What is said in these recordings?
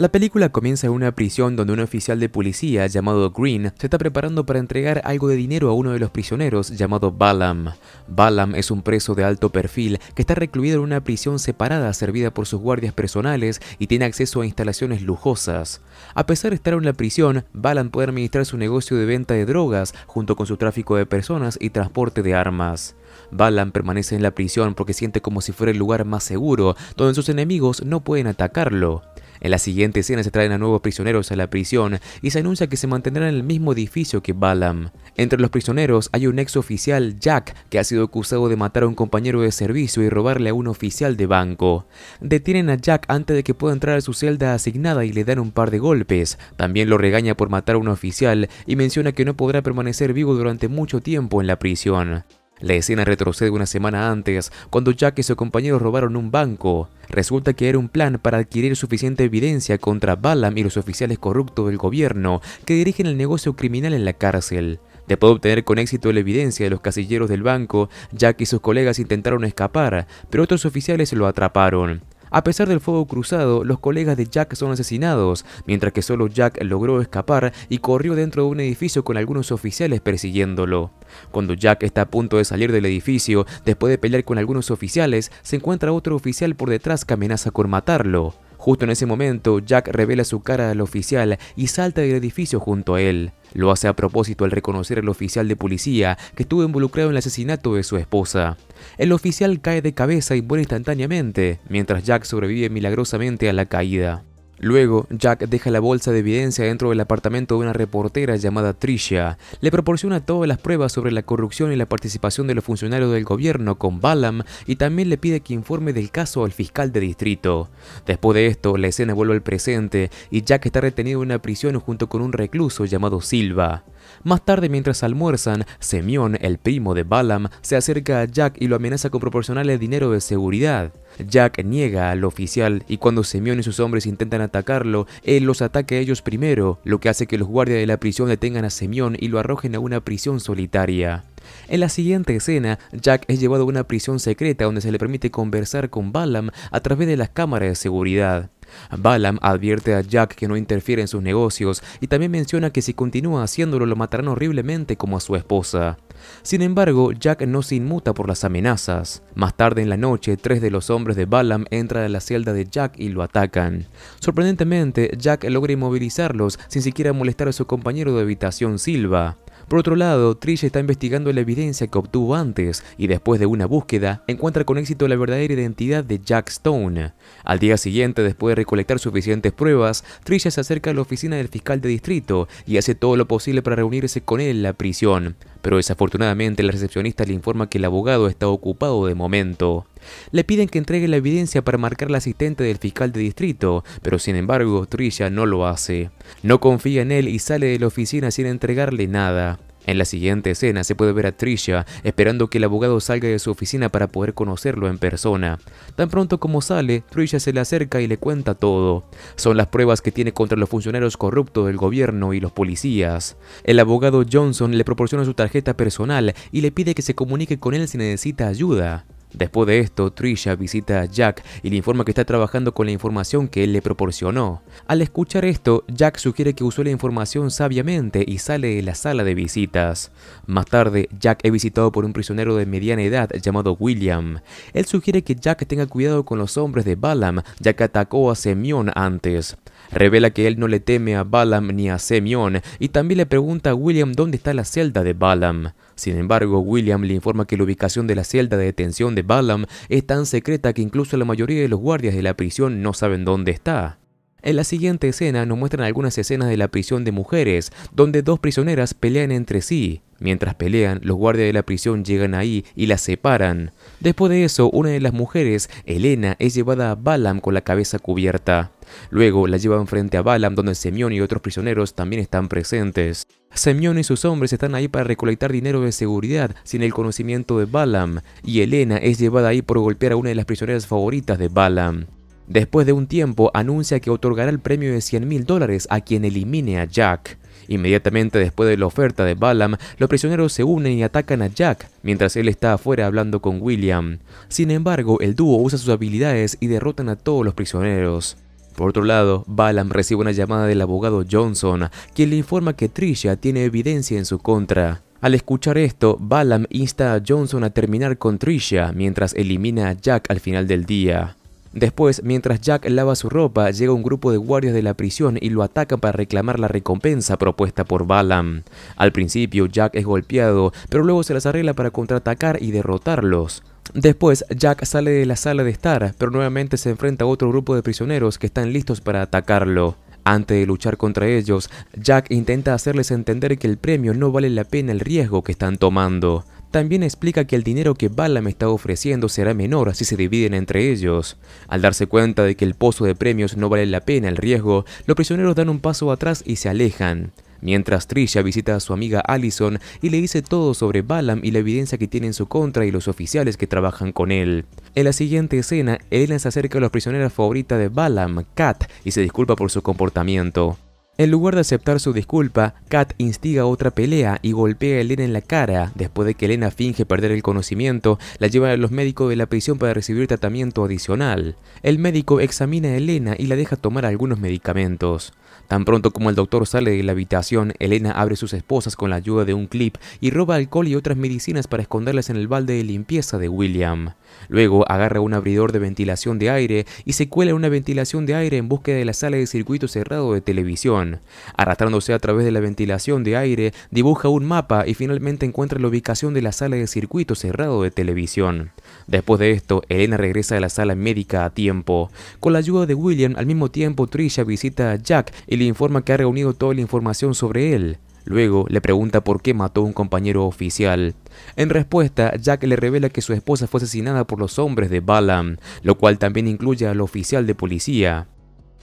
La película comienza en una prisión donde un oficial de policía llamado Green se está preparando para entregar algo de dinero a uno de los prisioneros llamado Balam. Balam es un preso de alto perfil que está recluido en una prisión separada servida por sus guardias personales y tiene acceso a instalaciones lujosas. A pesar de estar en la prisión, Balam puede administrar su negocio de venta de drogas junto con su tráfico de personas y transporte de armas. Balam permanece en la prisión porque siente como si fuera el lugar más seguro, donde sus enemigos no pueden atacarlo. En la siguiente escena se traen a nuevos prisioneros a la prisión y se anuncia que se mantendrán en el mismo edificio que Balam. Entre los prisioneros hay un ex oficial, Jack, que ha sido acusado de matar a un compañero de servicio y robarle a un oficial de banco. Detienen a Jack antes de que pueda entrar a su celda asignada y le dan un par de golpes. También lo regaña por matar a un oficial y menciona que no podrá permanecer vivo durante mucho tiempo en la prisión. La escena retrocede una semana antes, cuando Jack y su compañero robaron un banco. Resulta que era un plan para adquirir suficiente evidencia contra Balam y los oficiales corruptos del gobierno que dirigen el negocio criminal en la cárcel. Después de obtener con éxito la evidencia de los casilleros del banco, Jack y sus colegas intentaron escapar, pero otros oficiales lo atraparon. A pesar del fuego cruzado, los colegas de Jack son asesinados, mientras que solo Jack logró escapar y corrió dentro de un edificio con algunos oficiales persiguiéndolo. Cuando Jack está a punto de salir del edificio, después de pelear con algunos oficiales, se encuentra otro oficial por detrás que amenaza con matarlo. Justo en ese momento, Jack revela su cara al oficial y salta del edificio junto a él. Lo hace a propósito al reconocer al oficial de policía que estuvo involucrado en el asesinato de su esposa. El oficial cae de cabeza y muere instantáneamente, mientras Jack sobrevive milagrosamente a la caída. Luego, Jack deja la bolsa de evidencia dentro del apartamento de una reportera llamada Tricia. Le proporciona todas las pruebas sobre la corrupción y la participación de los funcionarios del gobierno con Balam y también le pide que informe del caso al fiscal de distrito. Después de esto, la escena vuelve al presente y Jack está retenido en una prisión junto con un recluso llamado Silva. Más tarde, mientras almuerzan, Semión, el primo de Balam, se acerca a Jack y lo amenaza con proporcionarle dinero de seguridad. Jack niega al oficial y cuando Semyon y sus hombres intentan atacarlo, él los ataca a ellos primero, lo que hace que los guardias de la prisión detengan a Semyon y lo arrojen a una prisión solitaria. En la siguiente escena, Jack es llevado a una prisión secreta donde se le permite conversar con Balam a través de las cámaras de seguridad. Balam advierte a Jack que no interfiere en sus negocios y también menciona que si continúa haciéndolo lo matarán horriblemente como a su esposa. Sin embargo, Jack no se inmuta por las amenazas. Más tarde en la noche, tres de los hombres de Balam entran a la celda de Jack y lo atacan. Sorprendentemente, Jack logra inmovilizarlos sin siquiera molestar a su compañero de habitación Silva. Por otro lado, Trisha está investigando la evidencia que obtuvo antes y después de una búsqueda, encuentra con éxito la verdadera identidad de Jack Stone. Al día siguiente, después de recolectar suficientes pruebas, Trisha se acerca a la oficina del fiscal de distrito y hace todo lo posible para reunirse con él en la prisión, pero desafortunadamente la recepcionista le informa que el abogado está ocupado de momento. Le piden que entregue la evidencia para marcar al asistente del fiscal de distrito, pero sin embargo Trisha no lo hace. No confía en él y sale de la oficina sin entregarle nada. En la siguiente escena se puede ver a Trisha esperando que el abogado salga de su oficina para poder conocerlo en persona. Tan pronto como sale, Trisha se le acerca y le cuenta todo. Son las pruebas que tiene contra los funcionarios corruptos del gobierno y los policías. El abogado Johnson le proporciona su tarjeta personal y le pide que se comunique con él si necesita ayuda. Después de esto, Trisha visita a Jack y le informa que está trabajando con la información que él le proporcionó. Al escuchar esto, Jack sugiere que usó la información sabiamente y sale de la sala de visitas. Más tarde, Jack es visitado por un prisionero de mediana edad llamado William. Él sugiere que Jack tenga cuidado con los hombres de Balam, ya que atacó a Semión antes. Revela que él no le teme a Balaam ni a Semión y también le pregunta a William dónde está la celda de Balaam. Sin embargo, William le informa que la ubicación de la celda de detención de Balam es tan secreta que incluso la mayoría de los guardias de la prisión no saben dónde está. En la siguiente escena nos muestran algunas escenas de la prisión de mujeres, donde dos prisioneras pelean entre sí. Mientras pelean, los guardias de la prisión llegan ahí y la separan. Después de eso, una de las mujeres, Elena, es llevada a Balam con la cabeza cubierta. Luego la llevan frente a Balam donde Semyon y otros prisioneros también están presentes. Semyon y sus hombres están ahí para recolectar dinero de seguridad sin el conocimiento de Balam, y Elena es llevada ahí por golpear a una de las prisioneras favoritas de Balam. Después de un tiempo anuncia que otorgará el premio de 100 mil dólares a quien elimine a Jack. Inmediatamente después de la oferta de Balam, los prisioneros se unen y atacan a Jack, mientras él está afuera hablando con William. Sin embargo, el dúo usa sus habilidades y derrotan a todos los prisioneros. Por otro lado, Balam recibe una llamada del abogado Johnson, quien le informa que Trisha tiene evidencia en su contra. Al escuchar esto, Balam insta a Johnson a terminar con Trisha mientras elimina a Jack al final del día. Después, mientras Jack lava su ropa, llega un grupo de guardias de la prisión y lo ataca para reclamar la recompensa propuesta por Balam. Al principio, Jack es golpeado, pero luego se las arregla para contraatacar y derrotarlos. Después, Jack sale de la sala de estar, pero nuevamente se enfrenta a otro grupo de prisioneros que están listos para atacarlo. Antes de luchar contra ellos, Jack intenta hacerles entender que el premio no vale la pena el riesgo que están tomando. También explica que el dinero que Balam está ofreciendo será menor si se dividen entre ellos. Al darse cuenta de que el pozo de premios no vale la pena el riesgo, los prisioneros dan un paso atrás y se alejan. Mientras Trisha visita a su amiga Allison y le dice todo sobre Balam y la evidencia que tiene en su contra y los oficiales que trabajan con él. En la siguiente escena, Elena se acerca a la prisionera favorita de Balam, Kat, y se disculpa por su comportamiento. En lugar de aceptar su disculpa, Kat instiga otra pelea y golpea a Elena en la cara. Después de que Elena finge perder el conocimiento, la lleva a los médicos de la prisión para recibir tratamiento adicional. El médico examina a Elena y la deja tomar algunos medicamentos. Tan pronto como el doctor sale de la habitación, Elena abre sus esposas con la ayuda de un clip y roba alcohol y otras medicinas para esconderlas en el balde de limpieza de William. Luego agarra un abridor de ventilación de aire y se cuela en una ventilación de aire en búsqueda de la sala de circuito cerrado de televisión. Arrastrándose a través de la ventilación de aire, dibuja un mapa y finalmente encuentra la ubicación de la sala de circuito cerrado de televisión. Después de esto, Elena regresa a la sala médica a tiempo. Con la ayuda de William, al mismo tiempo Trisha visita a Jack y le informa que ha reunido toda la información sobre él. Luego le pregunta por qué mató a un compañero oficial. En respuesta, Jack le revela que su esposa fue asesinada por los hombres de Balam, lo cual también incluye al oficial de policía.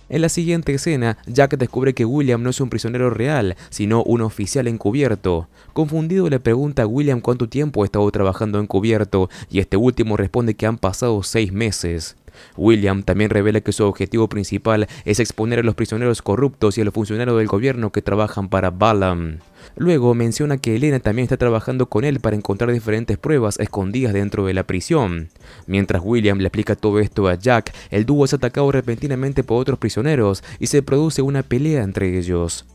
En la siguiente escena, Jack descubre que William no es un prisionero real, sino un oficial encubierto. Confundido le pregunta a William cuánto tiempo ha estado trabajando encubierto, y este último responde que han pasado seis meses. William también revela que su objetivo principal es exponer a los prisioneros corruptos y a los funcionarios del gobierno que trabajan para Balam. Luego menciona que Elena también está trabajando con él para encontrar diferentes pruebas escondidas dentro de la prisión. Mientras William le explica todo esto a Jack, el dúo es atacado repentinamente por otros prisioneros y se produce una pelea entre ellos.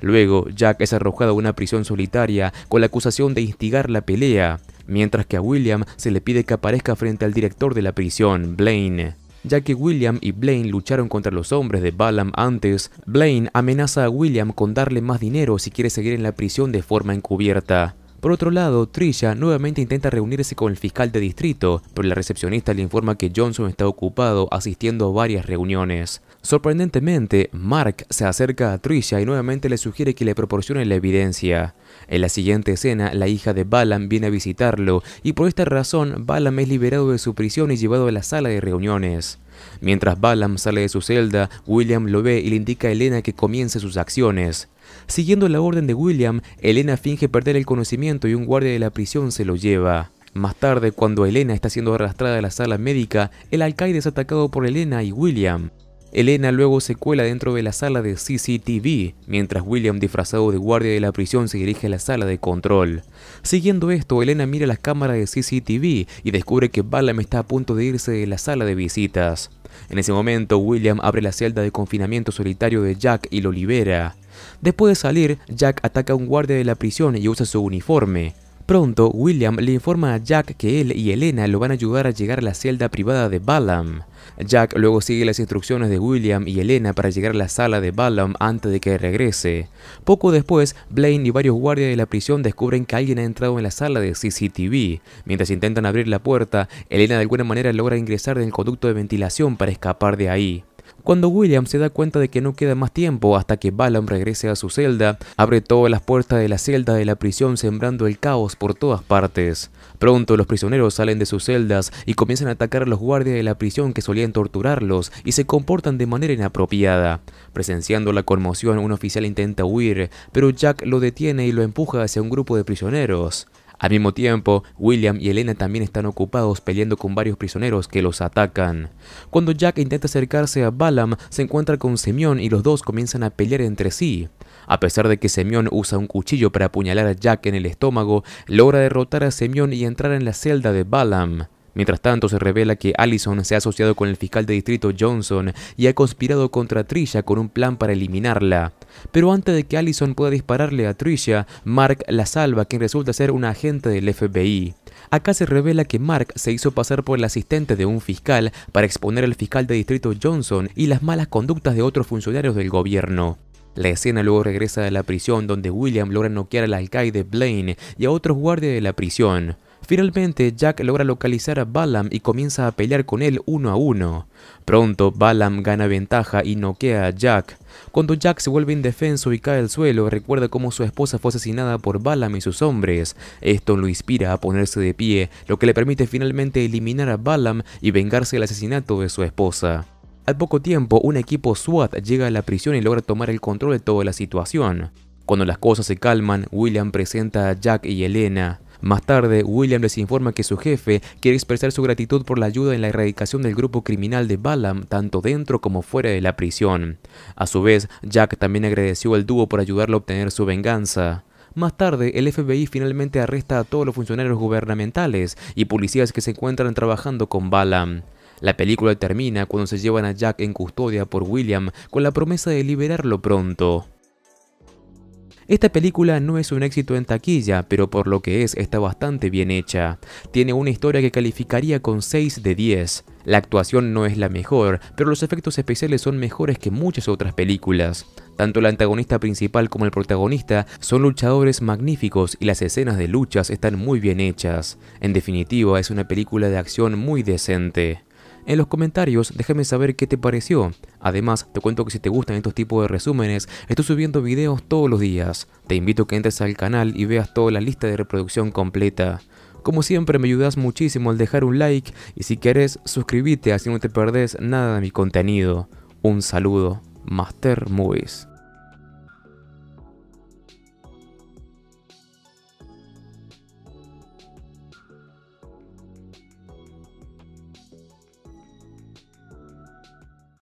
Luego, Jack es arrojado a una prisión solitaria con la acusación de instigar la pelea mientras que a William se le pide que aparezca frente al director de la prisión, Blaine. Ya que William y Blaine lucharon contra los hombres de Balam antes, Blaine amenaza a William con darle más dinero si quiere seguir en la prisión de forma encubierta. Por otro lado, Trisha nuevamente intenta reunirse con el fiscal de distrito, pero la recepcionista le informa que Johnson está ocupado asistiendo a varias reuniones. Sorprendentemente, Mark se acerca a Trisha y nuevamente le sugiere que le proporcione la evidencia. En la siguiente escena, la hija de Balam viene a visitarlo y por esta razón Balam es liberado de su prisión y llevado a la sala de reuniones. Mientras Balam sale de su celda, William lo ve y le indica a Elena que comience sus acciones. Siguiendo la orden de William, Elena finge perder el conocimiento y un guardia de la prisión se lo lleva. Más tarde, cuando Elena está siendo arrastrada a la sala médica, el alcaide es atacado por Elena y William. Elena luego se cuela dentro de la sala de CCTV, mientras William disfrazado de guardia de la prisión se dirige a la sala de control. Siguiendo esto, Elena mira las cámaras de CCTV y descubre que Balam está a punto de irse de la sala de visitas. En ese momento, William abre la celda de confinamiento solitario de Jack y lo libera. Después de salir, Jack ataca a un guardia de la prisión y usa su uniforme. Pronto, William le informa a Jack que él y Elena lo van a ayudar a llegar a la celda privada de Balam. Jack luego sigue las instrucciones de William y Elena para llegar a la sala de Balam antes de que regrese. Poco después, Blaine y varios guardias de la prisión descubren que alguien ha entrado en la sala de CCTV. Mientras intentan abrir la puerta, Elena de alguna manera logra ingresar en el conducto de ventilación para escapar de ahí. Cuando William se da cuenta de que no queda más tiempo hasta que Balam regrese a su celda, abre todas las puertas de la celda de la prisión sembrando el caos por todas partes. Pronto los prisioneros salen de sus celdas y comienzan a atacar a los guardias de la prisión que solían torturarlos y se comportan de manera inapropiada. Presenciando la conmoción, un oficial intenta huir, pero Jack lo detiene y lo empuja hacia un grupo de prisioneros. Al mismo tiempo, William y Elena también están ocupados peleando con varios prisioneros que los atacan. Cuando Jack intenta acercarse a Balam, se encuentra con Semión y los dos comienzan a pelear entre sí. A pesar de que Semión usa un cuchillo para apuñalar a Jack en el estómago, logra derrotar a Semión y entrar en la celda de Balam. Mientras tanto, se revela que Allison se ha asociado con el fiscal de distrito Johnson y ha conspirado contra Trisha con un plan para eliminarla. Pero antes de que Allison pueda dispararle a Trisha, Mark la salva, quien resulta ser un agente del FBI. Acá se revela que Mark se hizo pasar por el asistente de un fiscal para exponer al fiscal de distrito Johnson y las malas conductas de otros funcionarios del gobierno. La escena luego regresa a la prisión donde William logra noquear al alcaide Blaine y a otros guardias de la prisión. Finalmente, Jack logra localizar a Balam y comienza a pelear con él uno a uno. Pronto, Balam gana ventaja y noquea a Jack. Cuando Jack se vuelve indefenso y cae al suelo, recuerda cómo su esposa fue asesinada por Balam y sus hombres. Esto lo inspira a ponerse de pie, lo que le permite finalmente eliminar a Balam y vengarse del asesinato de su esposa. Al poco tiempo, un equipo SWAT llega a la prisión y logra tomar el control de toda la situación. Cuando las cosas se calman, William presenta a Jack y Elena. Más tarde, William les informa que su jefe quiere expresar su gratitud por la ayuda en la erradicación del grupo criminal de Balam, tanto dentro como fuera de la prisión. A su vez, Jack también agradeció al dúo por ayudarlo a obtener su venganza. Más tarde, el FBI finalmente arresta a todos los funcionarios gubernamentales y policías que se encuentran trabajando con Balam. La película termina cuando se llevan a Jack en custodia por William con la promesa de liberarlo pronto. Esta película no es un éxito en taquilla, pero por lo que es está bastante bien hecha. Tiene una historia que calificaría con 6 de 10. La actuación no es la mejor, pero los efectos especiales son mejores que muchas otras películas. Tanto la antagonista principal como el protagonista son luchadores magníficos y las escenas de luchas están muy bien hechas. En definitiva, es una película de acción muy decente. En los comentarios déjame saber qué te pareció. Además, te cuento que si te gustan estos tipos de resúmenes, estoy subiendo videos todos los días. Te invito a que entres al canal y veas toda la lista de reproducción completa. Como siempre me ayudas muchísimo al dejar un like y si querés suscríbete así no te perdés nada de mi contenido. Un saludo, Master Movies.